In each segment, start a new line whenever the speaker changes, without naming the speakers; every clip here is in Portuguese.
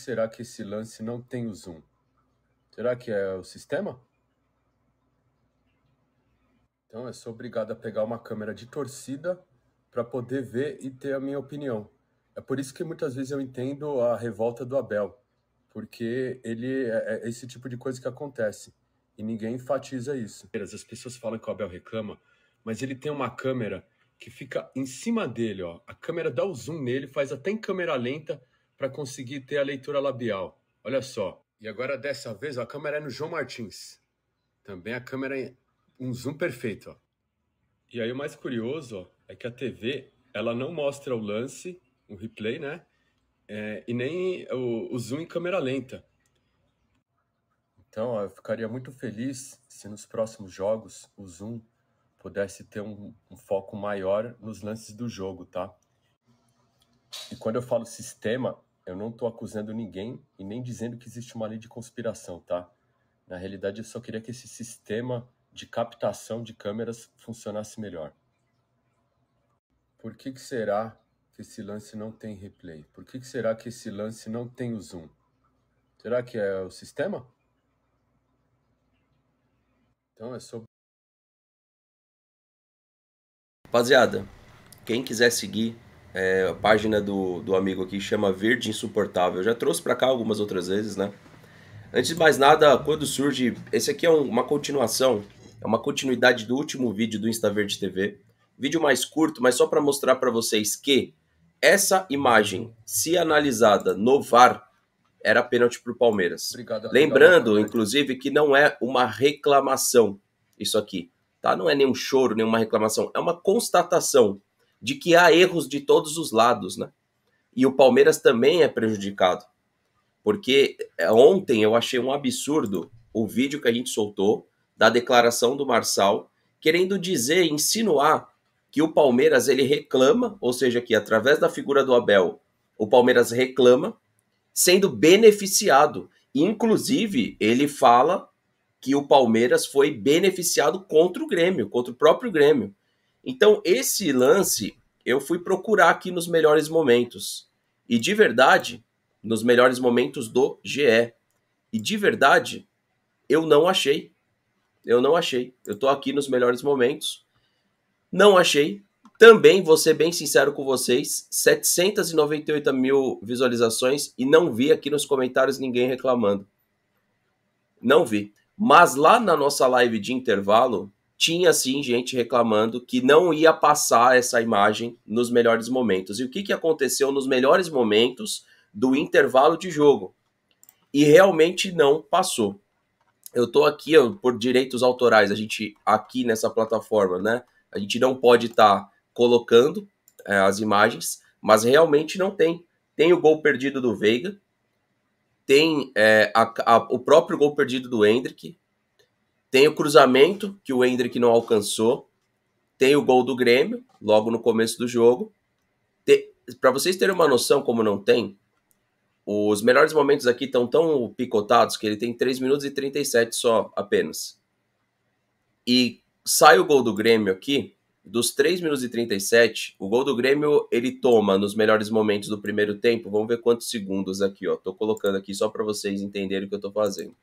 será que esse lance não tem o zoom? Será que é o sistema? Então eu sou obrigado a pegar uma câmera de torcida para poder ver e ter a minha opinião. É por isso que muitas vezes eu entendo a revolta do Abel, porque ele é, é esse tipo de coisa que acontece e ninguém enfatiza isso. As pessoas falam que o Abel reclama, mas ele tem uma câmera que fica em cima dele, ó. A câmera dá o zoom nele, faz até em câmera lenta para conseguir ter a leitura labial. Olha só. E agora, dessa vez, a câmera é no João Martins. Também a câmera é um zoom perfeito. Ó. E aí, o mais curioso ó, é que a TV ela não mostra o lance, o replay, né? É, e nem o, o zoom em câmera lenta. Então, ó, eu ficaria muito feliz se nos próximos jogos o zoom pudesse ter um, um foco maior nos lances do jogo, tá? E quando eu falo sistema, eu não estou acusando ninguém e nem dizendo que existe uma lei de conspiração, tá? Na realidade, eu só queria que esse sistema de captação de câmeras funcionasse melhor. Por que, que será que esse lance não tem replay? Por que, que será que esse lance não tem o zoom? Será que é o sistema? Então é sobre.
Rapaziada, quem quiser seguir é, a página do, do amigo aqui chama Verde Insuportável. Eu já trouxe para cá algumas outras vezes, né? Antes de mais nada, quando surge. Esse aqui é um, uma continuação, é uma continuidade do último vídeo do Verde TV. Vídeo mais curto, mas só para mostrar para vocês que essa imagem, se analisada no VAR, era pênalti para o Palmeiras. Obrigado, Lembrando, obrigado. inclusive, que não é uma reclamação isso aqui. Tá? Não é nenhum choro, nenhuma reclamação. É uma constatação de que há erros de todos os lados, né? E o Palmeiras também é prejudicado. Porque é, ontem eu achei um absurdo o vídeo que a gente soltou da declaração do Marçal, querendo dizer, insinuar que o Palmeiras ele reclama, ou seja, que através da figura do Abel, o Palmeiras reclama, sendo beneficiado. Inclusive, ele fala que o Palmeiras foi beneficiado contra o Grêmio, contra o próprio Grêmio. Então, esse lance eu fui procurar aqui nos melhores momentos. E de verdade, nos melhores momentos do GE. E de verdade, eu não achei. Eu não achei. Eu tô aqui nos melhores momentos. Não achei. Também, vou ser bem sincero com vocês, 798 mil visualizações e não vi aqui nos comentários ninguém reclamando. Não vi. Mas lá na nossa live de intervalo, tinha sim gente reclamando que não ia passar essa imagem nos melhores momentos. E o que, que aconteceu nos melhores momentos do intervalo de jogo? E realmente não passou. Eu estou aqui eu, por direitos autorais, a gente aqui nessa plataforma, né? A gente não pode estar tá colocando é, as imagens, mas realmente não tem. Tem o gol perdido do Veiga, tem é, a, a, o próprio gol perdido do Hendrick, tem o cruzamento, que o Hendrick não alcançou. Tem o gol do Grêmio, logo no começo do jogo. Te... Para vocês terem uma noção, como não tem, os melhores momentos aqui estão tão picotados que ele tem 3 minutos e 37 só apenas. E sai o gol do Grêmio aqui, dos 3 minutos e 37, o gol do Grêmio ele toma nos melhores momentos do primeiro tempo. Vamos ver quantos segundos aqui, ó. Tô colocando aqui só para vocês entenderem o que eu tô fazendo.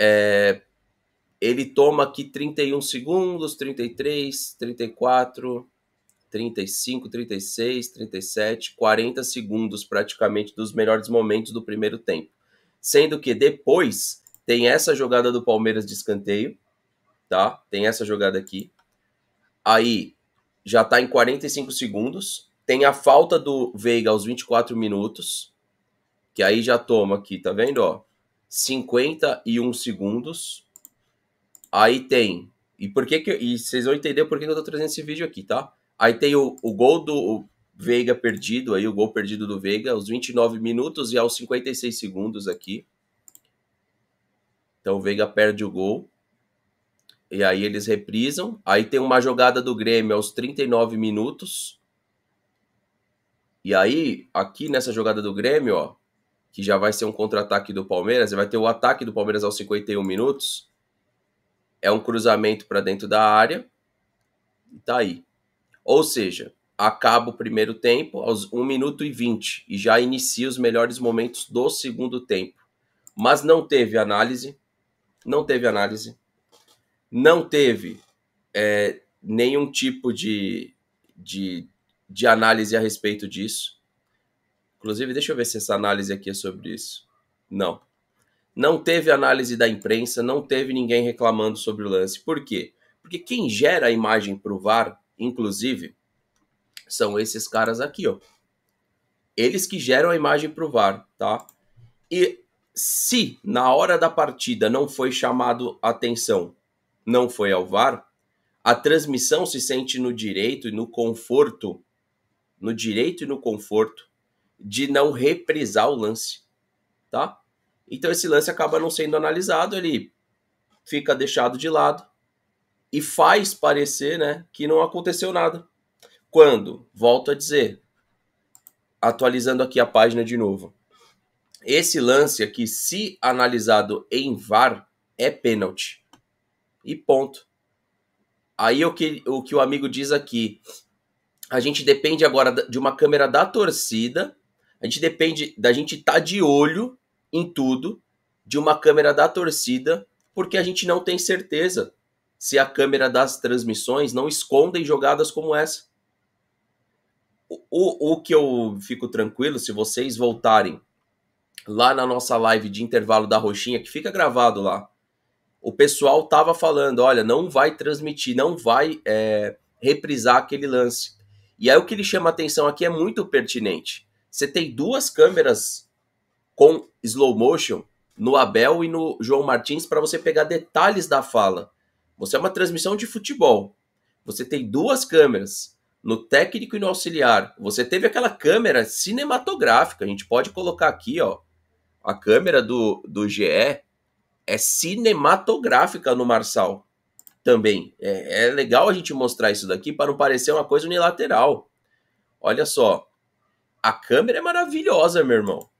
É, ele toma aqui 31 segundos, 33, 34, 35, 36, 37, 40 segundos praticamente dos melhores momentos do primeiro tempo. Sendo que depois tem essa jogada do Palmeiras de escanteio, tá? Tem essa jogada aqui. Aí já tá em 45 segundos. Tem a falta do Veiga aos 24 minutos, que aí já toma aqui, tá vendo, ó? 51 segundos Aí tem. E por que que. E vocês vão entender por que, que eu tô trazendo esse vídeo aqui, tá? Aí tem o, o gol do o Veiga perdido, aí o gol perdido do Veiga, aos 29 minutos e aos 56 segundos aqui. Então o Veiga perde o gol. E aí eles reprisam. Aí tem uma jogada do Grêmio aos 39 minutos. E aí, aqui nessa jogada do Grêmio, ó, que já vai ser um contra-ataque do Palmeiras, vai ter o ataque do Palmeiras aos 51 minutos é um cruzamento para dentro da área e tá aí. Ou seja, acaba o primeiro tempo aos 1 minuto e 20 e já inicia os melhores momentos do segundo tempo. Mas não teve análise, não teve análise, não teve é, nenhum tipo de, de, de análise a respeito disso. Inclusive, deixa eu ver se essa análise aqui é sobre isso. Não não teve análise da imprensa, não teve ninguém reclamando sobre o lance. Por quê? Porque quem gera a imagem para o VAR, inclusive, são esses caras aqui, ó. Eles que geram a imagem para o VAR, tá? E se na hora da partida não foi chamado atenção, não foi ao VAR, a transmissão se sente no direito e no conforto, no direito e no conforto de não reprisar o lance, tá? Então esse lance acaba não sendo analisado, ele fica deixado de lado e faz parecer né, que não aconteceu nada. Quando, volto a dizer, atualizando aqui a página de novo, esse lance aqui, se analisado em VAR, é pênalti. E ponto. Aí o que, o que o amigo diz aqui, a gente depende agora de uma câmera da torcida, a gente depende da gente estar tá de olho em tudo de uma câmera da torcida, porque a gente não tem certeza se a câmera das transmissões não escondem jogadas como essa. O, o, o que eu fico tranquilo, se vocês voltarem lá na nossa live de intervalo da Roxinha, que fica gravado lá, o pessoal tava falando: olha, não vai transmitir, não vai é, reprisar aquele lance. E aí o que ele chama atenção aqui é muito pertinente. Você tem duas câmeras com slow motion no Abel e no João Martins para você pegar detalhes da fala. Você é uma transmissão de futebol. Você tem duas câmeras, no técnico e no auxiliar. Você teve aquela câmera cinematográfica, a gente pode colocar aqui, ó. A câmera do, do GE é cinematográfica no Marçal também. É, é legal a gente mostrar isso daqui para não parecer uma coisa unilateral. Olha só, a câmera é maravilhosa, meu irmão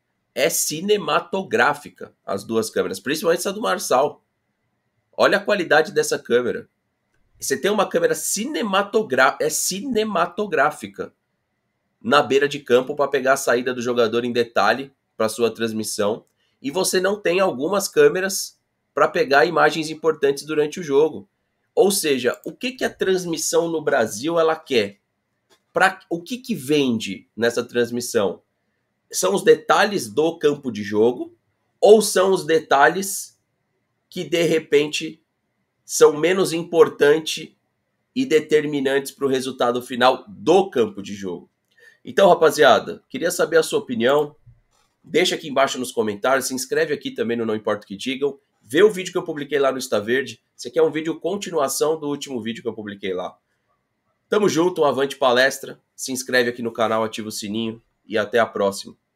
é cinematográfica, as duas câmeras, principalmente essa do Marçal. Olha a qualidade dessa câmera. Você tem uma câmera cinematográfica, é cinematográfica na beira de campo para pegar a saída do jogador em detalhe para sua transmissão, e você não tem algumas câmeras para pegar imagens importantes durante o jogo. Ou seja, o que, que a transmissão no Brasil ela quer? Pra, o que, que vende nessa transmissão? são os detalhes do campo de jogo ou são os detalhes que de repente são menos importantes e determinantes para o resultado final do campo de jogo. Então, rapaziada, queria saber a sua opinião. Deixa aqui embaixo nos comentários, se inscreve aqui também no Não Importa o que Digam. Vê o vídeo que eu publiquei lá no está Verde. Esse aqui é um vídeo continuação do último vídeo que eu publiquei lá. Tamo junto, um avante palestra. Se inscreve aqui no canal, ativa o sininho e até a próxima.